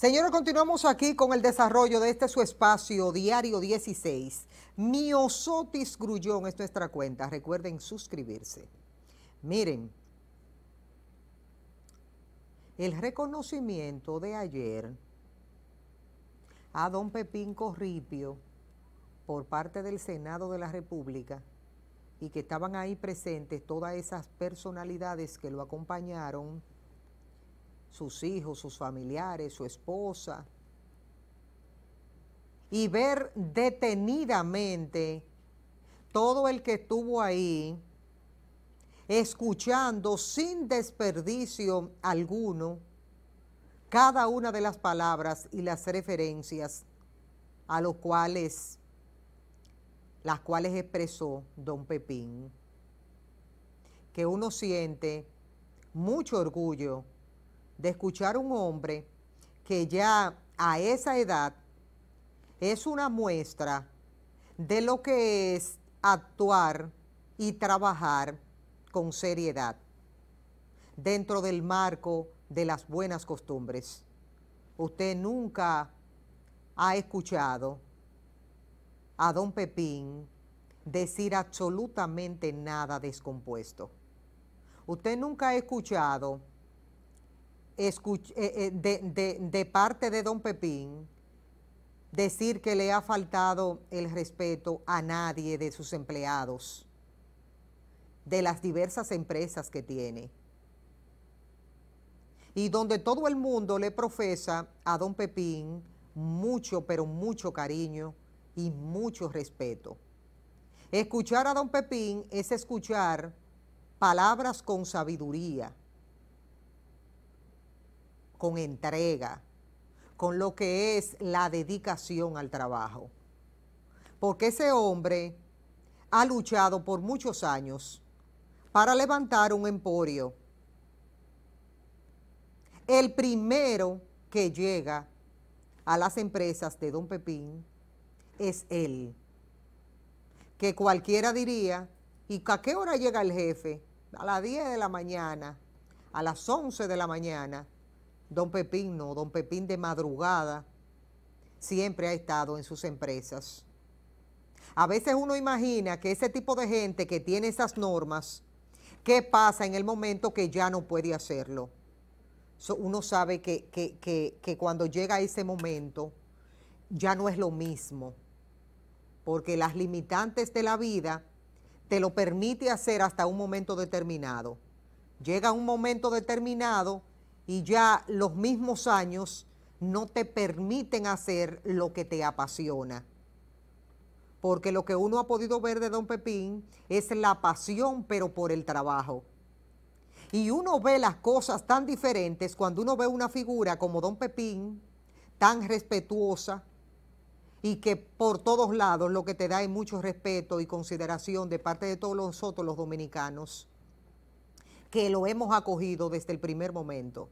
Señores, continuamos aquí con el desarrollo de este su espacio diario 16. Miosotis Grullón es nuestra cuenta. Recuerden suscribirse. Miren, el reconocimiento de ayer a don Pepín Corripio por parte del Senado de la República y que estaban ahí presentes todas esas personalidades que lo acompañaron sus hijos, sus familiares, su esposa, y ver detenidamente todo el que estuvo ahí, escuchando sin desperdicio alguno cada una de las palabras y las referencias a los cuales las cuales expresó don Pepín, que uno siente mucho orgullo de escuchar un hombre que ya a esa edad es una muestra de lo que es actuar y trabajar con seriedad dentro del marco de las buenas costumbres. Usted nunca ha escuchado a don Pepín decir absolutamente nada descompuesto. Usted nunca ha escuchado eh, eh, de, de parte de don Pepín decir que le ha faltado el respeto a nadie de sus empleados, de las diversas empresas que tiene. Y donde todo el mundo le profesa a don Pepín mucho, pero mucho cariño y mucho respeto. Escuchar a don Pepín es escuchar palabras con sabiduría, con entrega, con lo que es la dedicación al trabajo. Porque ese hombre ha luchado por muchos años para levantar un emporio. El primero que llega a las empresas de Don Pepín es él, que cualquiera diría, ¿y a qué hora llega el jefe? A las 10 de la mañana, a las 11 de la mañana. Don Pepín no, don Pepín de madrugada siempre ha estado en sus empresas. A veces uno imagina que ese tipo de gente que tiene esas normas, ¿qué pasa en el momento que ya no puede hacerlo? uno sabe que, que, que cuando llega ese momento ya no es lo mismo, porque las limitantes de la vida te lo permite hacer hasta un momento determinado. Llega un momento determinado y ya los mismos años no te permiten hacer lo que te apasiona. Porque lo que uno ha podido ver de Don Pepín es la pasión, pero por el trabajo. Y uno ve las cosas tan diferentes cuando uno ve una figura como Don Pepín, tan respetuosa, y que por todos lados lo que te da es mucho respeto y consideración de parte de todos nosotros los dominicanos, que lo hemos acogido desde el primer momento.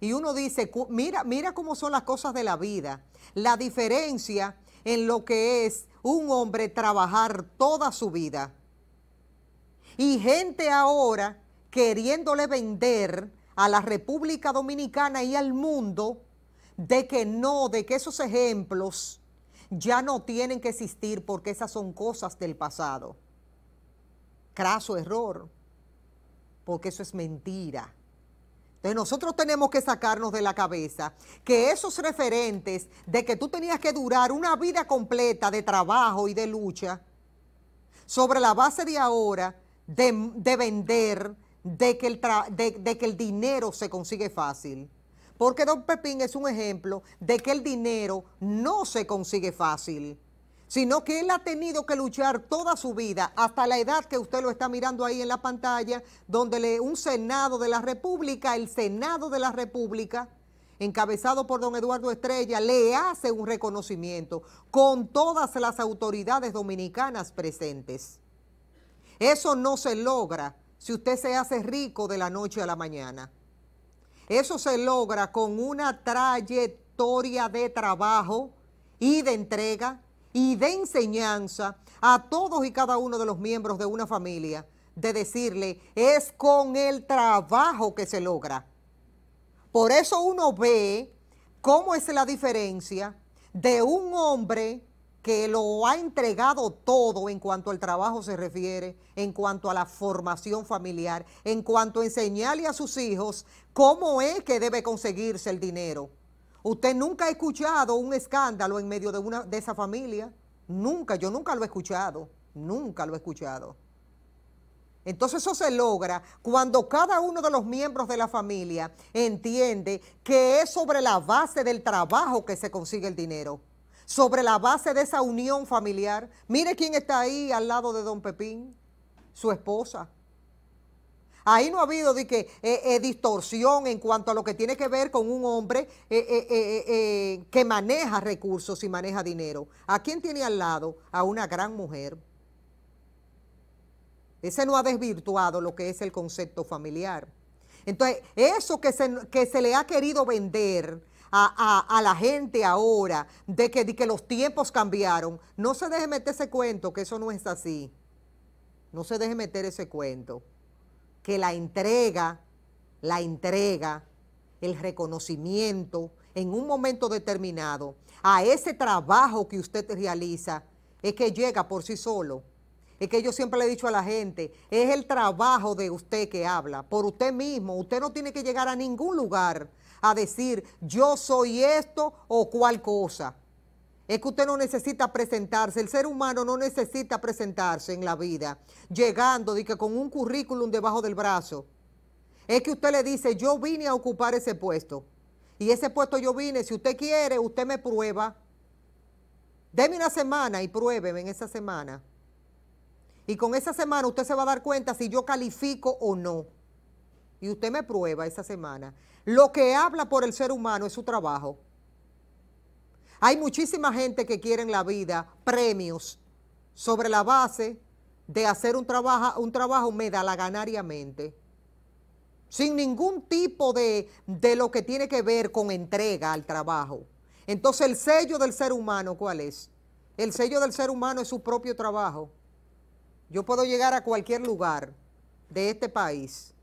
Y uno dice, mira, mira cómo son las cosas de la vida, la diferencia en lo que es un hombre trabajar toda su vida. Y gente ahora queriéndole vender a la República Dominicana y al mundo de que no, de que esos ejemplos ya no tienen que existir porque esas son cosas del pasado. Craso error, porque eso es mentira. Entonces nosotros tenemos que sacarnos de la cabeza que esos referentes de que tú tenías que durar una vida completa de trabajo y de lucha sobre la base de ahora, de, vender, de que, de que el dinero se consigue fácil. Porque Don Pepín es un ejemplo de que el dinero no se consigue fácil sino que él ha tenido que luchar toda su vida, hasta la edad que usted lo está mirando ahí en la pantalla, donde un Senado de la República, el Senado de la República, encabezado por don Eduardo Estrella, le hace un reconocimiento con todas las autoridades dominicanas presentes. Eso no se logra si usted se hace rico de la noche a la mañana. Eso se logra con una trayectoria de trabajo y de entrega y de enseñanza a todos y cada uno de los miembros de una familia, de decirle, es con el trabajo que se logra. Por eso uno ve cómo es la diferencia de un hombre que lo ha entregado todo en cuanto al trabajo se refiere, en cuanto a la formación familiar, en cuanto a enseñarle a sus hijos cómo es que debe conseguirse el dinero Usted nunca ha escuchado un escándalo en medio de una de esa familia. Nunca, yo nunca lo he escuchado. Nunca lo he escuchado. Entonces eso se logra cuando cada uno de los miembros de la familia entiende que es sobre la base del trabajo que se consigue el dinero, sobre la base de esa unión familiar. Mire quién está ahí al lado de don Pepín, su esposa, Ahí no ha habido que, eh, eh, distorsión en cuanto a lo que tiene que ver con un hombre eh, que maneja recursos y maneja dinero. ¿A quién tiene al lado? A una gran mujer. Ese no ha desvirtuado lo que es el concepto familiar. Entonces, eso que se, que se le ha querido vender a, la gente ahora, de que, de que los tiempos cambiaron, no se deje meter ese cuento, que eso no es así. No se deje meter ese cuento que la entrega, la entrega, el reconocimiento en un momento determinado a ese trabajo que usted realiza es que llega por sí solo. Es que yo siempre le he dicho a la gente, es el trabajo de usted que habla, por usted mismo. Usted no tiene que llegar a ningún lugar a decir yo soy esto o cual cosa. Es que usted no necesita presentarse, el ser humano no necesita presentarse en la vida, llegando de que con un currículum debajo del brazo. Es que usted le dice, yo vine a ocupar ese puesto. Y ese puesto yo vine, si usted quiere, usted me prueba. Deme una semana y pruébeme en esa semana. Y con esa semana usted se va a dar cuenta si yo califico o no. Y usted me prueba esa semana. Lo que habla por el ser humano es su trabajo. Hay muchísima gente que quiere en la vida premios sobre la base de hacer un trabajo, un trabajo medalaganariamente, sin ningún tipo de, de lo que tiene que ver con entrega al trabajo. Entonces el sello del ser humano, ¿cuál es? El sello del ser humano es su propio trabajo. Yo puedo llegar a cualquier lugar de este país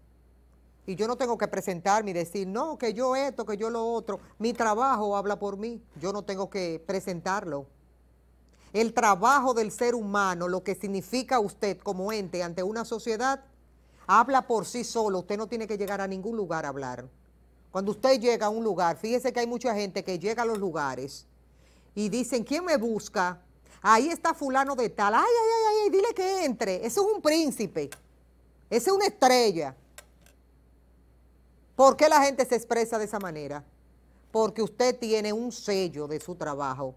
y yo no tengo que presentarme y decir, no, que yo esto, que yo lo otro. Mi trabajo habla por mí. Yo no tengo que presentarlo. El trabajo del ser humano, lo que significa usted como ente ante una sociedad, habla por sí solo. Usted no tiene que llegar a ningún lugar a hablar. Cuando usted llega a un lugar, fíjese que hay mucha gente que llega a los lugares y dicen, ¿quién me busca? Ahí está fulano de tal. Ay, ay, ay, ay, dile que entre. Ese es un príncipe. Ese es una estrella. ¿Por qué la gente se expresa de esa manera? Porque usted tiene un sello de su trabajo,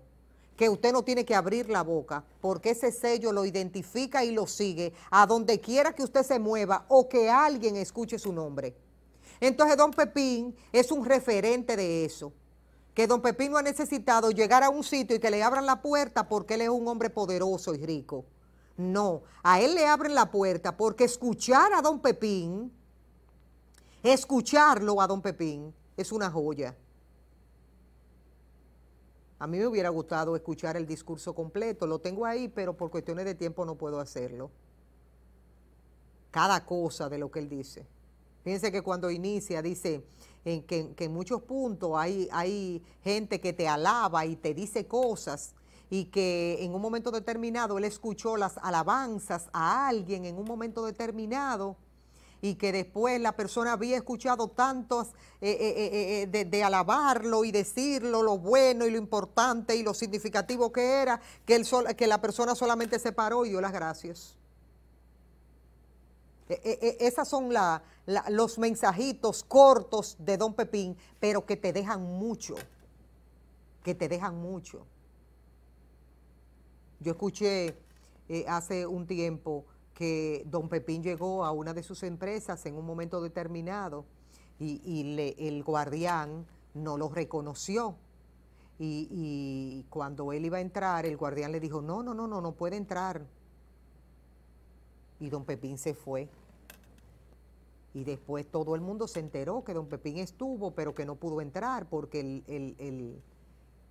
que usted no tiene que abrir la boca, porque ese sello lo identifica y lo sigue a donde quiera que usted se mueva o que alguien escuche su nombre. Entonces don Pepín es un referente de eso, que don Pepín no ha necesitado llegar a un sitio y que le abran la puerta porque él es un hombre poderoso y rico. No, a él le abren la puerta porque escuchar a don Pepín escucharlo a don Pepín es una joya. A mí me hubiera gustado escuchar el discurso completo, lo tengo ahí, pero por cuestiones de tiempo no puedo hacerlo. Cada cosa de lo que él dice. Fíjense que cuando inicia dice que, en muchos puntos hay, hay gente que te alaba y te dice cosas y que en un momento determinado él escuchó las alabanzas a alguien en un momento determinado y que después la persona había escuchado tantos eh, eh, eh, de, alabarlo y decirlo lo bueno y lo importante y lo significativo que era, que, el que la persona solamente se paró y dio las gracias. E, e, e, Esos son los mensajitos cortos de Don Pepín, pero que te dejan mucho, que te dejan mucho. Yo escuché hace un tiempo que don Pepín llegó a una de sus empresas en un momento determinado y, el guardián no lo reconoció. Y, cuando él iba a entrar, el guardián le dijo, no, no, no, no, no puede entrar. Y don Pepín se fue. Y después todo el mundo se enteró que don Pepín estuvo, pero que no pudo entrar porque el,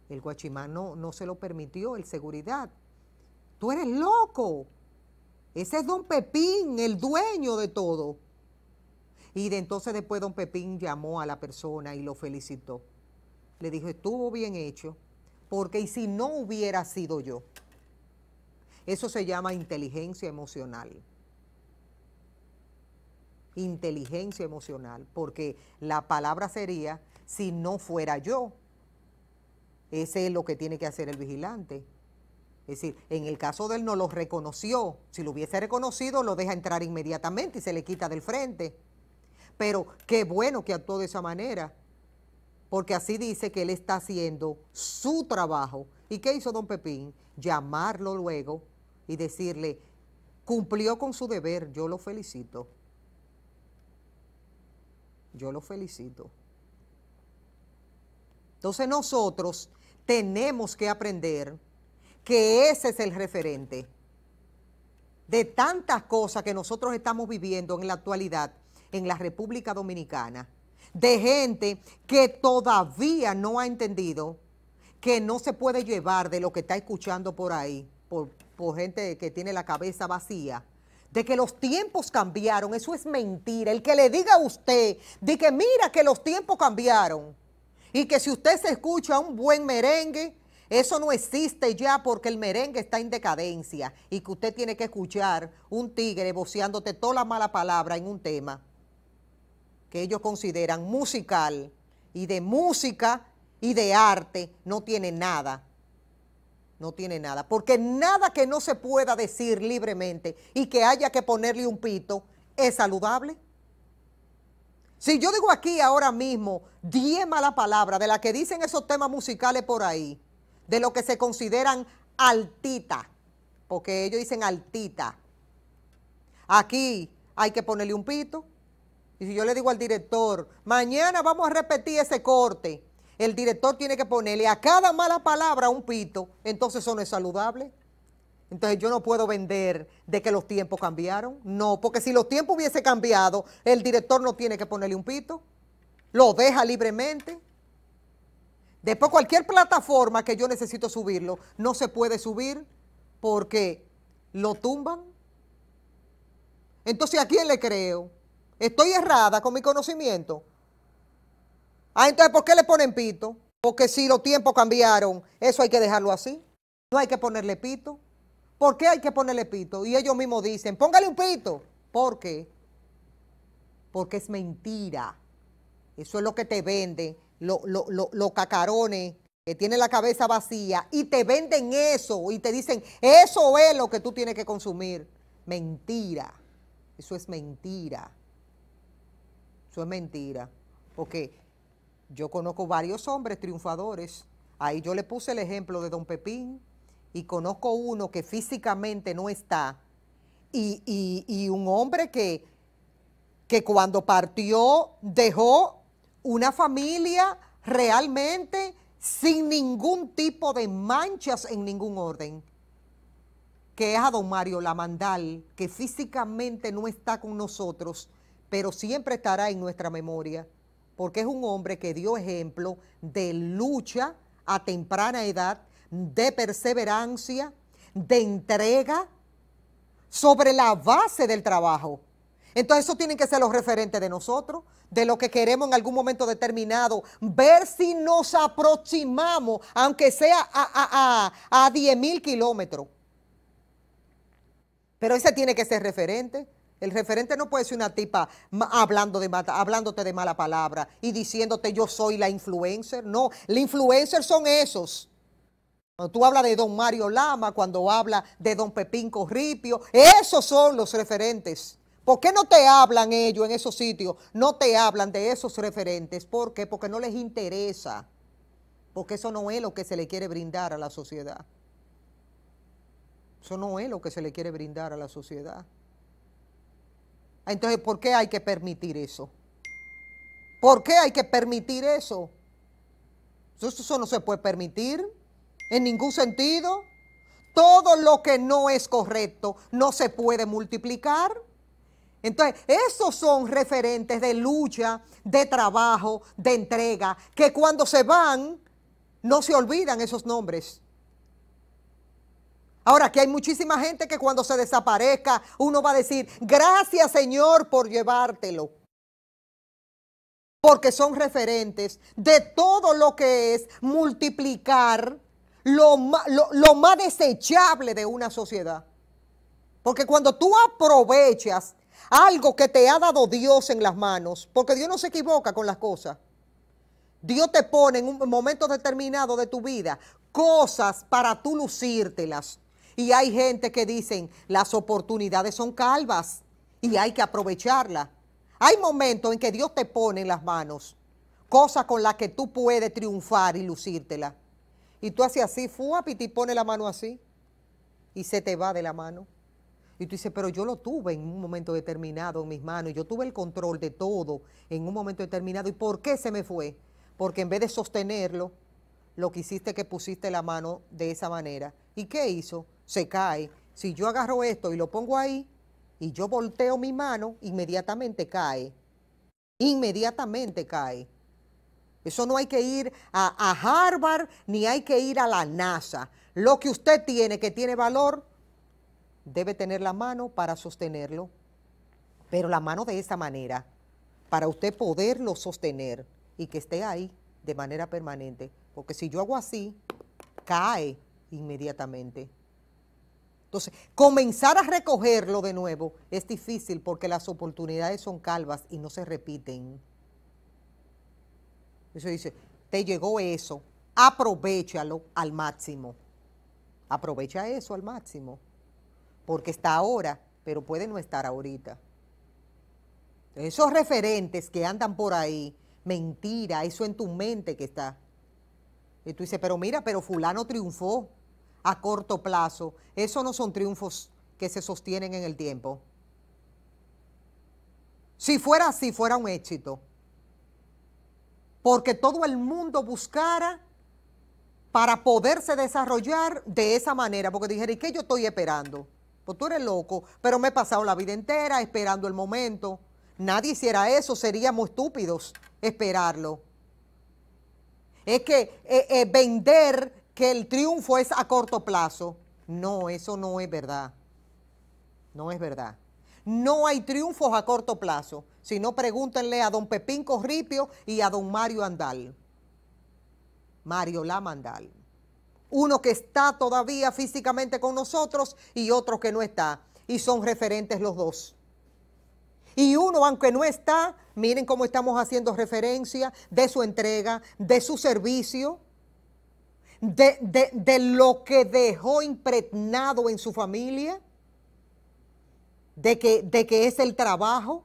el, guachimán no, no se lo permitió, el seguridad. Tú eres loco, ese es don Pepín, el dueño de todo. Y de entonces después don Pepín llamó a la persona y lo felicitó. Le dijo, estuvo bien hecho, porque y si no hubiera sido yo. Eso se llama inteligencia emocional. Inteligencia emocional, porque la palabra sería, si no fuera yo. Ese es lo que tiene que hacer el vigilante, es decir, en el caso de él no lo reconoció. Si lo hubiese reconocido, lo deja entrar inmediatamente y se le quita del frente. Pero qué bueno que actuó de esa manera, porque así dice que él está haciendo su trabajo. ¿Y qué hizo don Pepín? Llamarlo luego y decirle, cumplió con su deber, yo lo felicito. Yo lo felicito. Entonces nosotros tenemos que aprender que ese es el referente de tantas cosas que nosotros estamos viviendo en la actualidad en la República Dominicana, de gente que todavía no ha entendido que no se puede llevar de lo que está escuchando por ahí, por, gente que tiene la cabeza vacía, de que los tiempos cambiaron, eso es mentira. El que le diga a usted, de que mira que los tiempos cambiaron y que si usted se escucha un buen merengue, eso no existe ya porque el merengue está en decadencia y que usted tiene que escuchar un tigre voceándote toda la mala palabra en un tema que ellos consideran musical y de música y de arte no tiene nada. No tiene nada, porque nada que no se pueda decir libremente y que haya que ponerle un pito es saludable. Si yo digo aquí ahora mismo 10 malas palabras de las que dicen esos temas musicales por ahí, de lo que se consideran altita, porque ellos dicen altita. Aquí hay que ponerle un pito. Y si yo le digo al director, mañana vamos a repetir ese corte, el director tiene que ponerle a cada mala palabra un pito, entonces eso no es saludable. Entonces yo no puedo vender de que los tiempos cambiaron. No, porque si los tiempos hubiese cambiado, el director no tiene que ponerle un pito. Lo deja libremente. Después cualquier plataforma que yo necesito subirlo, no se puede subir porque lo tumban. Entonces, ¿a quién le creo? ¿Estoy errada con mi conocimiento? Ah, entonces, ¿por qué le ponen pito? Porque si los tiempos cambiaron, eso hay que dejarlo así. No hay que ponerle pito. ¿Por qué hay que ponerle pito? Y ellos mismos dicen, póngale un pito. ¿Por qué? Porque es mentira. Eso es lo que te venden, los lo, cacarones que tienen la cabeza vacía y te venden eso y te dicen, eso es lo que tú tienes que consumir. Mentira, eso es mentira. Eso es mentira, porque yo conozco varios hombres triunfadores. Ahí yo le puse el ejemplo de don Pepín y conozco uno que físicamente no está y, un hombre que, que cuando partió dejó una familia realmente sin ningún tipo de manchas en ningún orden, que es a don Mario Lamandal, que físicamente no está con nosotros, pero siempre estará en nuestra memoria, porque es un hombre que dio ejemplo de lucha a temprana edad, de perseverancia, de entrega sobre la base del trabajo. Entonces eso tienen que ser los referentes de nosotros, de lo que queremos en algún momento determinado, ver si nos aproximamos, aunque sea a, 10 mil kilómetros. Pero ese tiene que ser referente. El referente no puede ser una tipa hablando de, hablándote de mala palabra y diciéndote yo soy la influencer. No, la influencer son esos. Cuando tú hablas de don Mario Lama, cuando habla de don Pepín Corripio, esos son los referentes. ¿Por qué no te hablan ellos en esos sitios? No te hablan de esos referentes. ¿Por qué? Porque no les interesa. Porque eso no es lo que se le quiere brindar a la sociedad. Eso no es lo que se le quiere brindar a la sociedad. Entonces, ¿por qué hay que permitir eso? ¿Por qué hay que permitir eso? Eso no se puede permitir en ningún sentido. Todo lo que no es correcto no se puede multiplicar. Entonces, esos son referentes de lucha, de trabajo, de entrega, que cuando se van, no se olvidan esos nombres. Ahora, aquí hay muchísima gente que cuando se desaparezca, uno va a decir, gracias Señor por llevártelo. Porque son referentes de todo lo que es multiplicar lo, lo, lo más desechable de una sociedad. Porque cuando tú aprovechas algo que te ha dado Dios en las manos, porque Dios no se equivoca con las cosas. Dios te pone en un momento determinado de tu vida cosas para tú lucírtelas. Y hay gente que dicen, las oportunidades son calvas y hay que aprovecharlas. Hay momentos en que Dios te pone en las manos cosas con las que tú puedes triunfar y lucírtela. Y tú haces así, fuap, y te pone la mano así y se te va de la mano. Y tú dices, pero yo lo tuve en un momento determinado en mis manos, yo tuve el control de todo en un momento determinado. ¿Y por qué se me fue? Porque en vez de sostenerlo, lo que hiciste es que pusiste la mano de esa manera. ¿Y qué hizo? Se cae. Si yo agarro esto y lo pongo ahí y yo volteo mi mano, inmediatamente cae. Inmediatamente cae. Eso no hay que ir a, a Harvard ni hay que ir a la NASA. Lo que usted tiene que tiene valor, debe tener la mano para sostenerlo, pero la mano de esa manera, para usted poderlo sostener y que esté ahí de manera permanente. Porque si yo hago así, cae inmediatamente. Entonces, comenzar a recogerlo de nuevo es difícil porque las oportunidades son calvas y no se repiten. Eso dice, te llegó eso, aprovechalo al máximo. Aprovecha eso al máximo porque está ahora, pero puede no estar ahorita. Esos referentes que andan por ahí, mentira, eso en tu mente que está. Y tú dices, pero mira, pero fulano triunfó a corto plazo. Esos no son triunfos que se sostienen en el tiempo. Si fuera así, fuera un éxito. Porque todo el mundo buscara para poderse desarrollar de esa manera, porque dijera, ¿y qué yo estoy esperando? Pues tú eres loco, pero me he pasado la vida entera esperando el momento. Nadie hiciera eso, seríamos estúpidos esperarlo. Es que eh, eh, vender que el triunfo es a corto plazo. No, eso no es verdad. No es verdad. No hay triunfos a corto plazo. Si no, pregúntenle a don Pepín Corripio y a don Mario Andal. Mario Lamandal uno que está todavía físicamente con nosotros y otro que no está. Y son referentes los dos. Y uno, aunque no está, miren cómo estamos haciendo referencia de su entrega, de su servicio, de, lo que dejó impregnado en su familia, de que, de que es el trabajo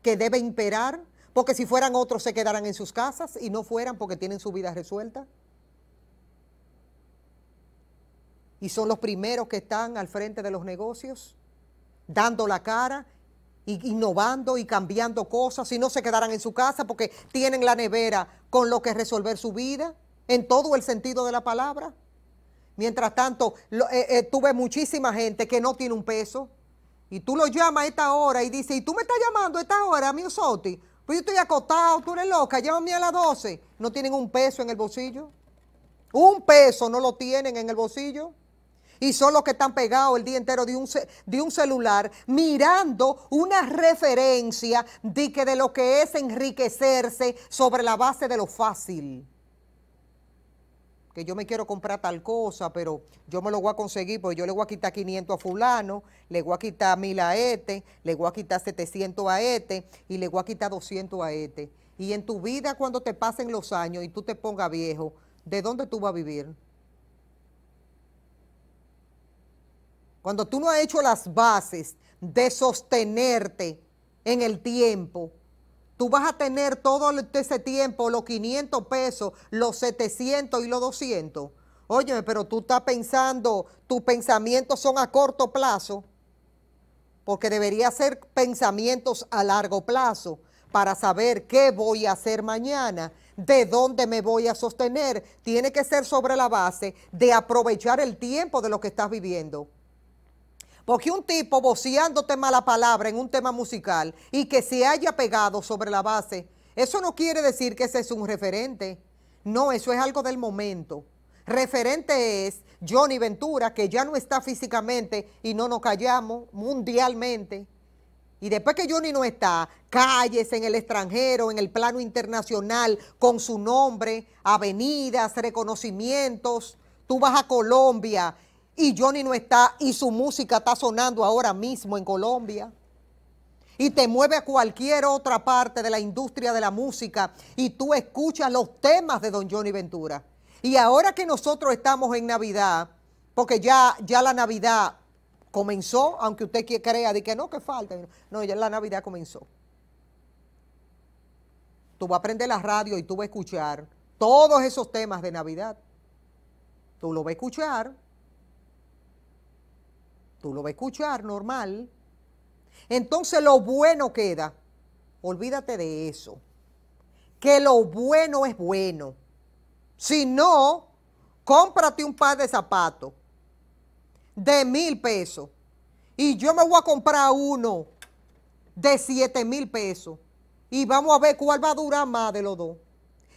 que debe imperar, porque si fueran otros se quedarán en sus casas y no fueran porque tienen su vida resuelta. y son los primeros que están al frente de los negocios, dando la cara, innovando y cambiando cosas, y no se quedarán en su casa porque tienen la nevera con lo que resolver su vida, en todo el sentido de la palabra. Mientras tanto, eh, eh, tú ves muchísima gente que no tiene un peso, y tú lo llamas a esta hora y dices, ¿y tú me estás llamando a esta hora, mi Soti? Pues yo estoy acotado, tú eres loca, llámame a las 12. No tienen un peso en el bolsillo. Un peso no lo tienen en el bolsillo y son los que están pegados el día entero de un, de un celular mirando una referencia de, de lo que es enriquecerse sobre la base de lo fácil. Que yo me quiero comprar tal cosa, pero yo me lo voy a conseguir porque yo le voy a quitar 500 a fulano, le voy a quitar 1000 a este, le voy a quitar 700 a este y le voy a quitar 200 a este. Y en tu vida cuando te pasen los años y tú te pongas viejo, ¿de dónde tú vas a vivir? cuando tú no has hecho las bases de sostenerte en el tiempo, tú vas a tener todo ese tiempo los 500 pesos, los 700 y los 200. Óyeme, pero tú estás pensando, tus pensamientos son a corto plazo, porque debería ser pensamientos a largo plazo para saber qué voy a hacer mañana, de dónde me voy a sostener. Tiene que ser sobre la base de aprovechar el tiempo de lo que estás viviendo. Porque un tipo tema mala palabra en un tema musical y que se haya pegado sobre la base, eso no quiere decir que ese es un referente. No, eso es algo del momento. Referente es Johnny Ventura, que ya no está físicamente y no nos callamos mundialmente. Y después que Johnny no está, calles en el extranjero, en el plano internacional, con su nombre, avenidas, reconocimientos. Tú vas a Colombia y Johnny no está y su música está sonando ahora mismo en Colombia y te mueve a cualquier otra parte de la industria de la música y tú escuchas los temas de don Johnny Ventura. Y ahora que nosotros estamos en Navidad, porque ya, ya la Navidad comenzó, aunque usted crea de que no, que falta, no, ya la Navidad comenzó. Tú vas a prender la radio y tú vas a escuchar todos esos temas de Navidad. Tú lo vas a escuchar Tú lo vas a escuchar normal. Entonces lo bueno queda. Olvídate de eso. Que lo bueno es bueno. Si no, cómprate un par de zapatos de mil pesos. Y yo me voy a comprar uno de siete mil pesos. Y vamos a ver cuál va a durar más de los dos.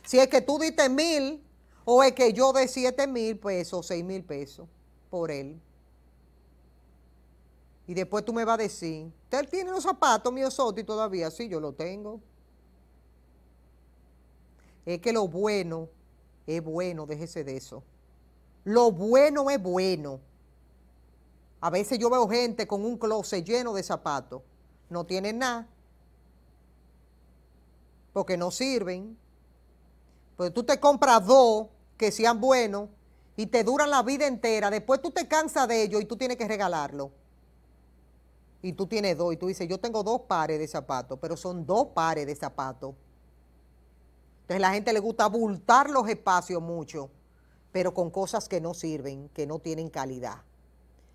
Si es que tú diste mil o es que yo de siete mil pesos, seis mil pesos por él. Y después tú me vas a decir, ¿usted tiene los zapatos míos y todavía? Sí, yo lo tengo. Es que lo bueno es bueno, déjese de eso. Lo bueno es bueno. A veces yo veo gente con un closet lleno de zapatos. No tienen nada. Porque no sirven. Pues tú te compras dos que sean buenos y te duran la vida entera. Después tú te cansas de ellos y tú tienes que regalarlo y tú tienes dos y tú dices, yo tengo dos pares de zapatos, pero son dos pares de zapatos. Entonces la gente le gusta abultar los espacios mucho, pero con cosas que no sirven, que no tienen calidad.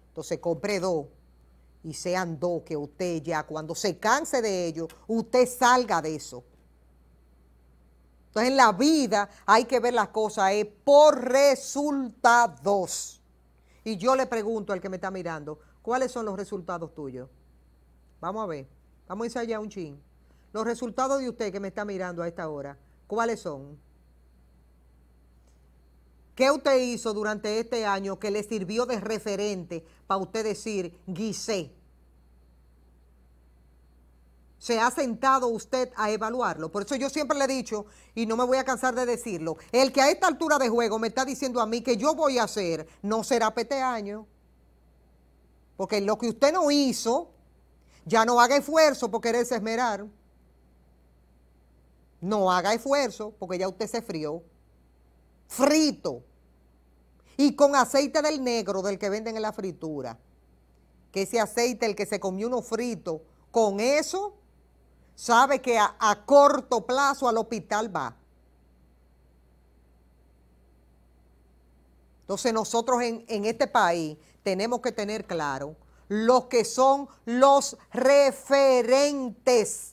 Entonces compre dos y sean dos que usted ya cuando se canse de ellos, usted salga de eso. Entonces en la vida hay que ver las cosas por resultados. Y yo le pregunto al que me está mirando, ¿Cuáles son los resultados tuyos? Vamos a ver. Vamos a allá un chin. Los resultados de usted que me está mirando a esta hora, ¿cuáles son? ¿Qué usted hizo durante este año que le sirvió de referente para usted decir, guisé? se ha sentado usted a evaluarlo. Por eso yo siempre le he dicho, y no me voy a cansar de decirlo, el que a esta altura de juego me está diciendo a mí que yo voy a hacer, no será pete año. Porque lo que usted no hizo, ya no haga esfuerzo por quererse esmerar. No haga esfuerzo porque ya usted se frió. Frito. Y con aceite del negro, del que venden en la fritura. Que ese aceite, el que se comió uno frito, con eso, sabe que a corto plazo al hospital va. Entonces nosotros en, este país tenemos que tener claro los que son los referentes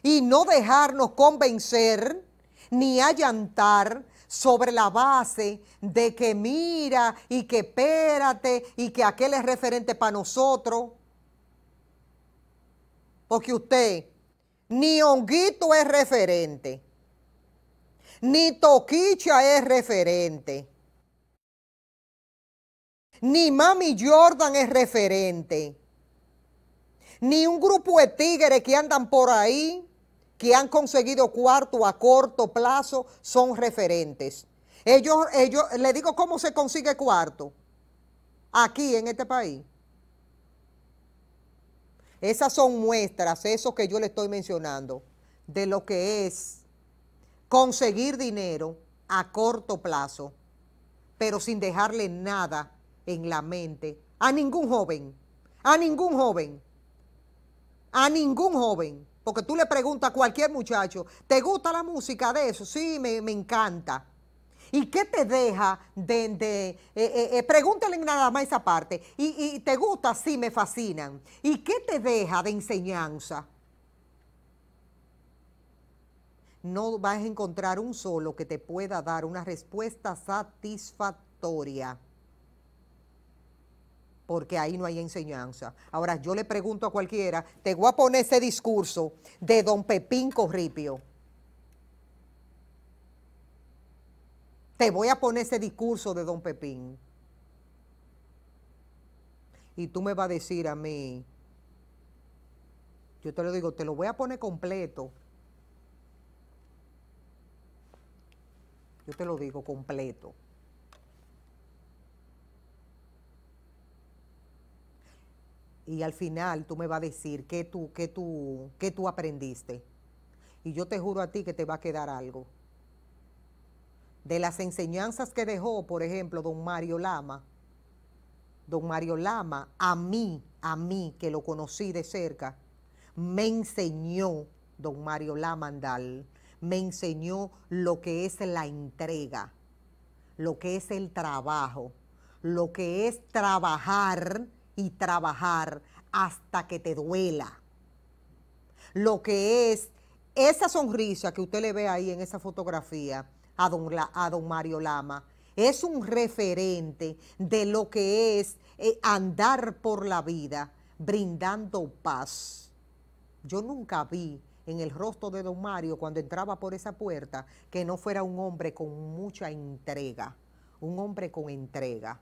y no dejarnos convencer ni allantar sobre la base de que mira y que espérate y que aquel es referente para nosotros. Porque usted, ni Honguito es referente, ni Toquicha es referente, ni Mami Jordan es referente. Ni un grupo de tigres que andan por ahí, que han conseguido cuarto a corto plazo, son referentes. Ellos, ellos, le digo cómo se consigue cuarto aquí en este país. Esas son muestras, eso que yo le estoy mencionando, de lo que es conseguir dinero a corto plazo, pero sin dejarle nada en la mente a ningún joven, a ningún joven, a ningún joven. Porque tú le preguntas a cualquier muchacho, ¿te gusta la música de eso? Sí, me, encanta. ¿Y qué te deja de...? Eh, eh, eh, pregúntale nada más esa parte. ¿Y, ¿Y, te gusta? Sí, me fascinan. ¿Y qué te deja de enseñanza? No vas a encontrar un solo que te pueda dar una respuesta satisfactoria porque ahí no hay enseñanza. Ahora yo le pregunto a cualquiera, te voy a poner ese discurso de don Pepín Corripio. Te voy a poner ese discurso de don Pepín. Y tú me vas a decir a mí, yo te lo digo, te lo voy a poner completo. Yo te lo digo completo. y al final tú me vas a decir qué tú, qué tú, qué tú aprendiste. Y yo te juro a ti que te va a quedar algo. De las enseñanzas que dejó, por ejemplo, don Mario Lama, don Mario Lama, a mí, a mí que lo conocí de cerca, me enseñó don Mario Lama Andal, me enseñó lo que es la entrega, lo que es el trabajo, lo que es trabajar y trabajar hasta que te duela. Lo que es esa sonrisa que usted le ve ahí en esa fotografía a don, a don Mario Lama, es un referente de lo que es eh, andar por la vida brindando paz. Yo nunca vi en el rostro de don Mario cuando entraba por esa puerta que no fuera un hombre con mucha entrega, un hombre con entrega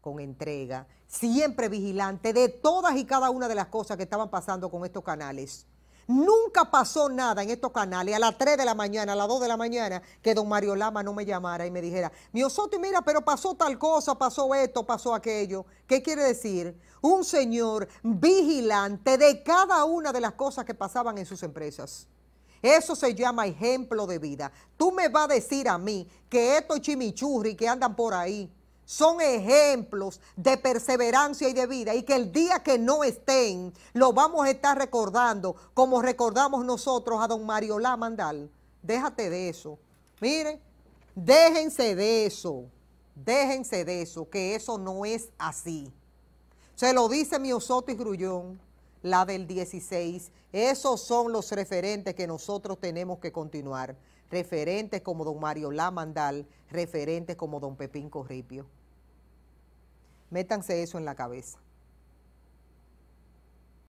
con entrega, siempre vigilante de todas y cada una de las cosas que estaban pasando con estos canales. Nunca pasó nada en estos canales a las 3 de la mañana, a las 2 de la mañana, que don Mario Lama no me llamara y me dijera, mi mira, pero pasó tal cosa, pasó esto, pasó aquello. ¿Qué quiere decir? Un señor vigilante de cada una de las cosas que pasaban en sus empresas. Eso se llama ejemplo de vida. Tú me vas a decir a mí que estos chimichurri que andan por ahí, son ejemplos de perseverancia y de vida y que el día que no estén lo vamos a estar recordando como recordamos nosotros a don Mario Mandal. Déjate de eso. mire, déjense de eso. Déjense de eso, que eso no es así. Se lo dice mi Miosotis Grullón, la del 16. Esos son los referentes que nosotros tenemos que continuar. Referentes como don Mario Mandal, referentes como don Pepín Corripio. Métanse eso en la cabeza.